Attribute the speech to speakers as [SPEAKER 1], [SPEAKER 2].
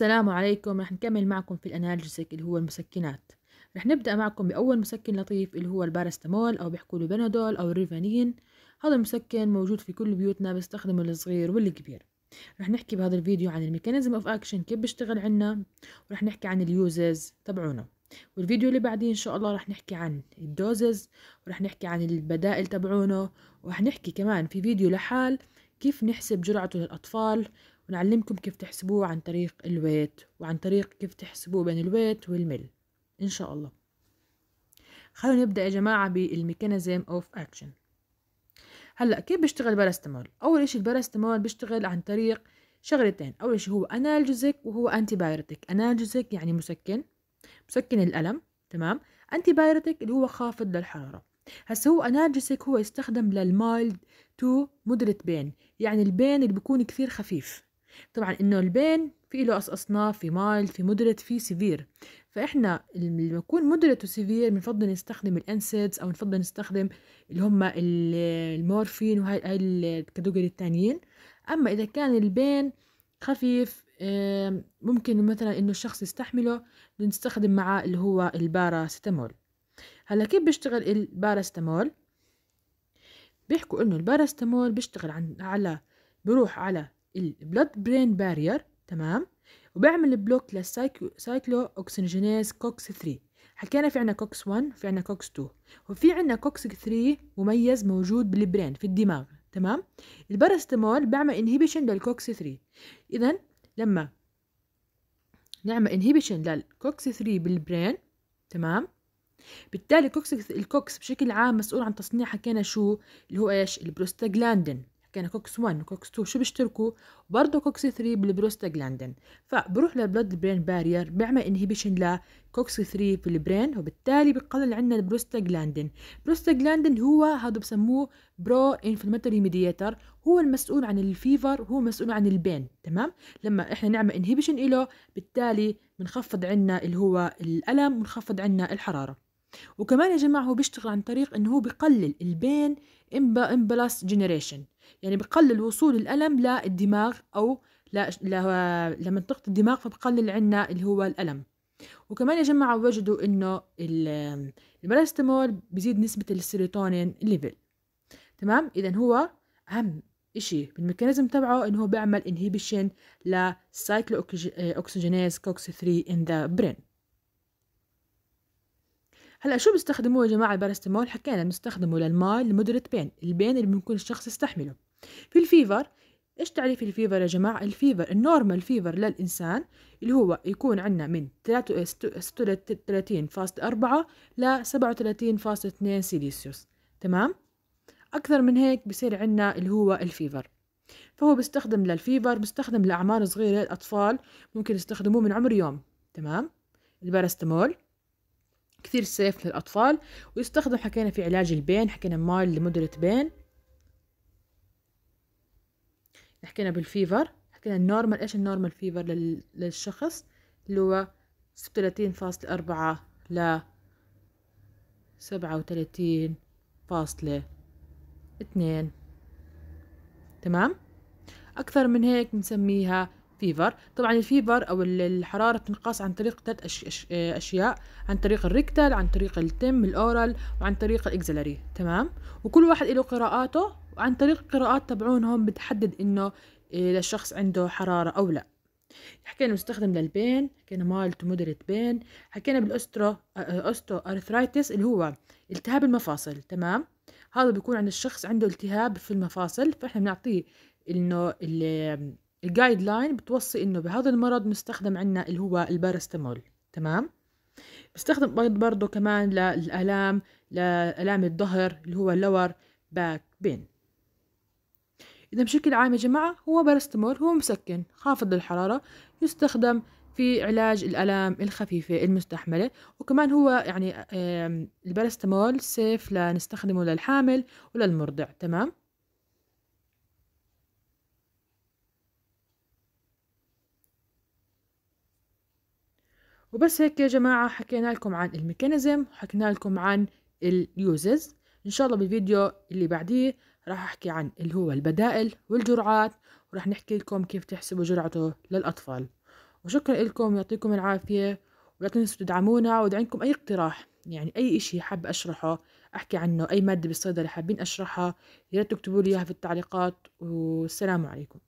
[SPEAKER 1] السلام عليكم رح نكمل معكم في الانالجيسك اللي هو المسكنات رح نبدأ معكم بأول مسكن لطيف اللي هو البارستامول أو بيحكوا له بنادول أو الريفانين هذا المسكن موجود في كل بيوتنا بستخدمه الصغير والكبير رح نحكي بهذا الفيديو عن الميكانيزم اوف اكشن كيف بيشتغل عنا ورح نحكي عن اليوزز تبعونه والفيديو اللي بعديه ان شاء الله رح نحكي عن الدوزز ورح نحكي عن البدائل تبعونه ورح نحكي كمان في فيديو لحال كيف نحسب جرعته للأطفال ونعلمكم كيف تحسبوه عن طريق الويت وعن طريق كيف تحسبوه بين الويت والمل إن شاء الله خلونا نبدأ يا جماعة بالميكانيزم أوف أكشن هلا كيف بيشتغل باراستامول أول شيء الباراستامول بيشتغل عن طريق شغلتين أول شيء هو انالجيزك وهو أنتي بايرتك انالجيزك يعني مسكن مسكن الألم تمام أنتي بايرتك اللي هو خافض للحرارة هسا هو انالجيزك هو يستخدم للمايلد تو مودريت بين يعني البين اللي بيكون كثير خفيف طبعا انه البين في له اصناف في مايل في مودريت في سيفير فاحنا اللي يكون مودريت وسيفير بنفضل نستخدم الانسيدز او بنفضل نستخدم اللي هم المورفين وهاي الكاتيجوري التانيين اما اذا كان البين خفيف ممكن مثلا انه الشخص يستحمله بنستخدم معاه اللي هو الباراستامول هلا كيف بيشتغل الباراستامول بيحكوا انه الباراستامول بيشتغل عن على بروح على البلود برين بارير تمام وبعمل بلوك للسايكلو اوكسجينيز كوكس 3 حكينا في عنا كوكس 1 في عنا كوكس 2 وفي عنا كوكس 3 مميز موجود بالبرين في الدماغ تمام البارستامول بعمل انهيبيشن للكوكس 3 اذا لما نعمل انهيبيشن للكوكس 3 بالبرين تمام بالتالي كوكس الكوكس بشكل عام مسؤول عن تصنيع حكينا شو اللي هو ايش البروستاجلاندين حكينا كوكس 1 وكوكس 2 شو بيشتركوا برضه كوكس 3 بالبروستاجلاندين فبروح للبلود برين بارير بيعمل انهبيشن لكوكس 3 في البرين وبالتالي بقلل عندنا البروستاجلاندين البروستاجلاندين هو هذا بسموه برو انفلاماتوري ميدياتر هو المسؤول عن الفيفر هو مسؤول عن البين تمام لما احنا نعمل انهبيشن له بالتالي بنخفض عندنا اللي هو الالم ونخفض عندنا الحراره وكمان يا جماعة هو بيشتغل عن طريق إنه هو بقلل البين امبلاس جنريشن يعني بقلل وصول الألم للدماغ أو ل... ل... لمنطقة الدماغ فبقلل عنا اللي هو الألم وكمان يا جماعة وجدوا إنه الباراستامول بزيد نسبة السيروتونين ليفل تمام إذا هو أهم إشي بالميكانيزم تبعه إنه هو بيعمل انهيبيشن لسايكلو أوكسجينيز كوكس 3 in the brain هلا شو بيستخدموه يا جماعه البارستمول حكينا بنستخدمه للماي لمودريت بين البين اللي ممكن الشخص يستحمله في الفيفر ايش تعريف الفيفر يا جماعه الفيفر النورمال فيفر للانسان اللي هو يكون عندنا من وثلاثين ل 37.2 سيليسيوس تمام اكثر من هيك بصير عندنا اللي هو الفيفر فهو بيستخدم للفيفر بيستخدم لاعمار صغيره للاطفال ممكن يستخدموه من عمر يوم تمام البارستمول كثير سيف للأطفال ويستخدم حكينا في علاج البين حكينا مال لمدرة بين حكينا بالفيفر حكينا النورمال إيش النورمال فيفر لل... للشخص اللي هو ستة وثلاثين فاصلة أربعة ل سبعة وثلاثين فاصلة اثنين تمام أكثر من هيك بنسميها فيفر طبعا الفيفر او الحراره بتنقاس عن طريق ثلاث أش... أش... اشياء عن طريق الريكتال عن طريق التم الاورال وعن طريق الاكزلري تمام وكل واحد له قراءاته وعن طريق القراءات تبعونهم بتحدد انه للشخص آه، عنده حراره او لا حكينا مستخدم للبين حكينا مال تو بين حكينا بالاسترو اوستو آه، آه، ارثرايتس اللي هو التهاب المفاصل تمام هذا بيكون عند الشخص عنده التهاب في المفاصل فاحنا بنعطيه انه الجايد لاين بتوصي انه بهذا المرض مستخدم عندنا اللي هو الباراستامول تمام بستخدم برضه كمان للآلام لآلام الظهر اللي هو اللور باك بين إذا بشكل عام يا جماعة هو باراستامول هو مسكن خافض للحرارة يستخدم في علاج الآلام الخفيفة المستحملة وكمان هو يعني الباراستامول سيف لنستخدمه للحامل وللمرضع تمام وبس هيك يا جماعة حكينا لكم عن الميكانيزم وحكينا لكم عن اليوزز إن شاء الله بالفيديو اللي بعديه راح أحكي عن اللي هو البدائل والجرعات وراح نحكي لكم كيف تحسبوا جرعته للأطفال وشكرا لكم يعطيكم العافية ولا تنسوا تدعمونا ودعينكم أي اقتراح يعني أي إشي حاب أشرحه أحكي عنه أي مادة بالصيدلة حابين أشرحها ياريت تكتبوا لي إياها في التعليقات والسلام عليكم